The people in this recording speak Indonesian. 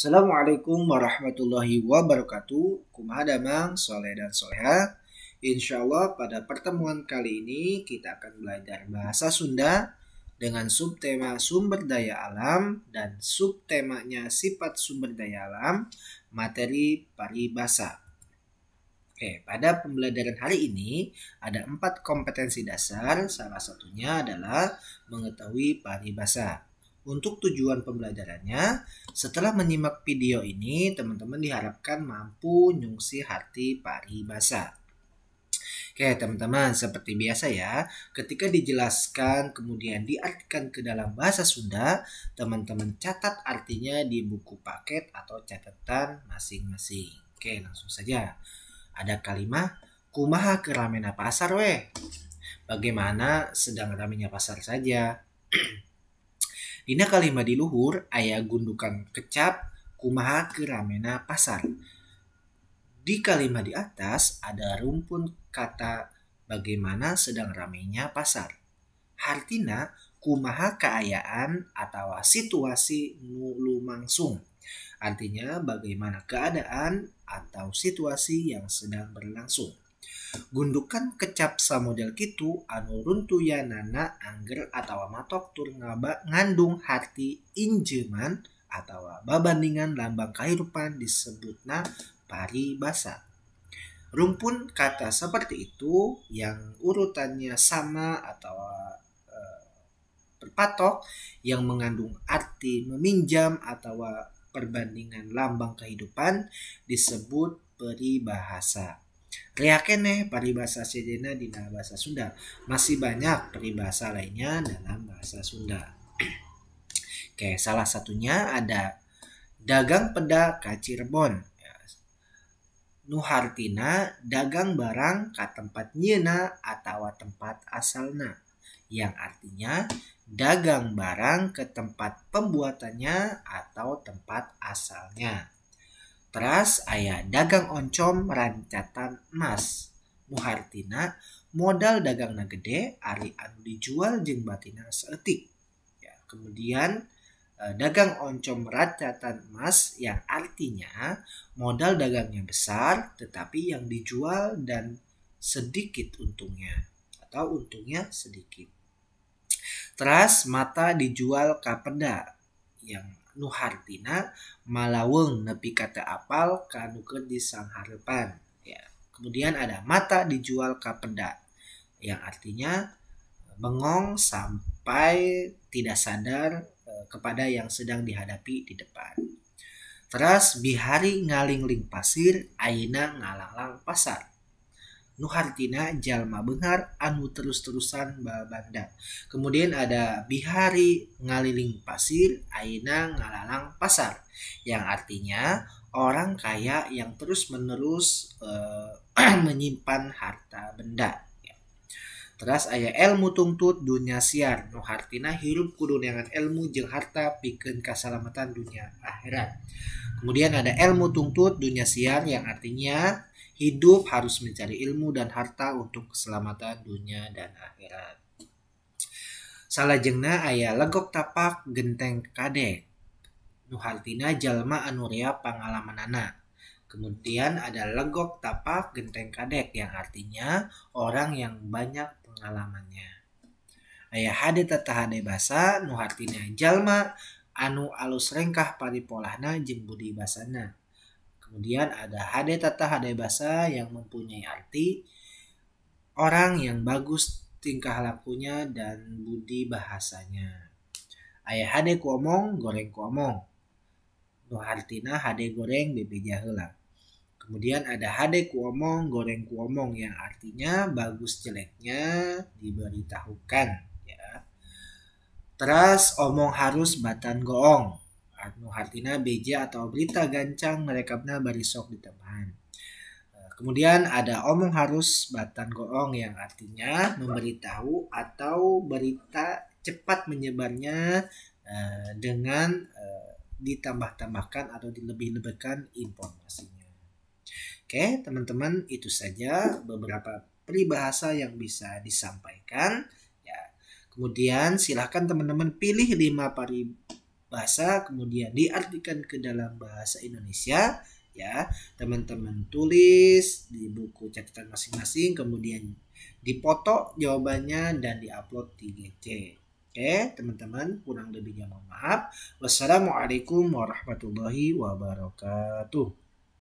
Assalamualaikum warahmatullahi wabarakatuh. Kumaha damang, soleh dan soleha. Insya Allah pada pertemuan kali ini kita akan belajar bahasa Sunda dengan subtema sumber daya alam dan subtemanya sifat sumber daya alam materi paribasa. Oke, pada pembelajaran hari ini ada empat kompetensi dasar, salah satunya adalah mengetahui paribasa. Untuk tujuan pembelajarannya, setelah menyimak video ini, teman-teman diharapkan mampu nyungsi hati paribasa. Oke teman-teman, seperti biasa ya, ketika dijelaskan kemudian diartikan ke dalam bahasa Sunda, teman-teman catat artinya di buku paket atau catatan masing-masing. Oke, langsung saja. Ada kalimat, kumaha keramena pasar weh. Bagaimana sedang ramenya pasar saja. Dina kalima di luhur ayah gundukan kecap kumaha keramena pasar. Di kalimat di atas ada rumpun kata bagaimana sedang ramenya pasar. Hartina kumaha keayaan atau situasi nulu mangsung. Artinya bagaimana keadaan atau situasi yang sedang berlangsung gundukan kecap samodel kitu anu ya nana angger atau matok tur ngaba ngandung hati injeman atau babandingan lambang kehidupan disebutna paribasa rumpun kata seperti itu yang urutannya sama atau eh, berpatok yang mengandung arti meminjam atau perbandingan lambang kehidupan disebut peribahasa. Kelihakan nih peribahasa sejenak di bahasa Sunda. Masih banyak peribahasa lainnya dalam bahasa Sunda. Oke, salah satunya ada dagang peda ka Cirebon. Ya. Nuhartina dagang barang ke tempat nyena atau tempat asalna yang artinya dagang barang ke tempat pembuatannya atau tempat asalnya. Teras ayah dagang oncom rancatan emas. Muhartina modal na gede Ari anu dijual jeng batina seetik. Ya, kemudian e, dagang oncom rancatan emas yang artinya modal dagangnya besar tetapi yang dijual dan sedikit untungnya atau untungnya sedikit. Teras mata dijual kapeda yang nu hartina malaweng nepi kata apal kanuker di sang harapan ya kemudian ada mata dijual ke peda yang artinya eh, bengong sampai tidak sadar eh, kepada yang sedang dihadapi di depan. Terus bihari ngaling-ling pasir, aina ngalang-lang pasar nuhartina jalma benghar anu terus-terusan Babanda. kemudian ada bihari ngaliling pasir aina ngalalang pasar yang artinya orang kaya yang terus-menerus uh, menyimpan harta benda Teras aya elmu tungtut dunia siar nu hartina hirup kudu neangan ilmu jeung harta pikeun kasalamatan dunia akhirat. Kemudian ada ilmu tungtut dunia siar yang artinya hidup harus mencari ilmu dan harta untuk keselamatan dunia dan akhirat. Salah jengna ayah legok tapak genteng kadek. Nuhartina jalma anuria pengalaman anak Kemudian ada legok tapak genteng kadek yang artinya orang yang banyak pengalamannya aya tata tahade basa nu hartina jalma anu alus rengkah paripolahna jeung budi basana kemudian ada tata tahade basa yang mempunyai arti orang yang bagus tingkah lakunya dan budi bahasanya ayah hade kuomong goreng kuomong nu hartina hade goreng bebeja jaheula kemudian ada HD kuomong, goreng kuomong yang artinya bagus jeleknya diberitahukan ya. Teras omong harus batan goong. Anu hartina beja atau berita gancang mereka benar barisok di teman. Eh, kemudian ada omong harus batan goong yang artinya memberitahu atau berita cepat menyebarnya eh, dengan eh, ditambah-tambahkan atau dilebih-lebihkan informasinya. Oke, teman-teman, itu saja beberapa peribahasa yang bisa disampaikan. Ya, kemudian silahkan teman-teman pilih lima peribahasa, kemudian diartikan ke dalam bahasa Indonesia. Ya, teman-teman tulis di buku catatan masing-masing, kemudian dipoto jawabannya dan diupload di GC. Oke, teman-teman, kurang lebihnya mohon maaf. Wassalamualaikum warahmatullahi wabarakatuh.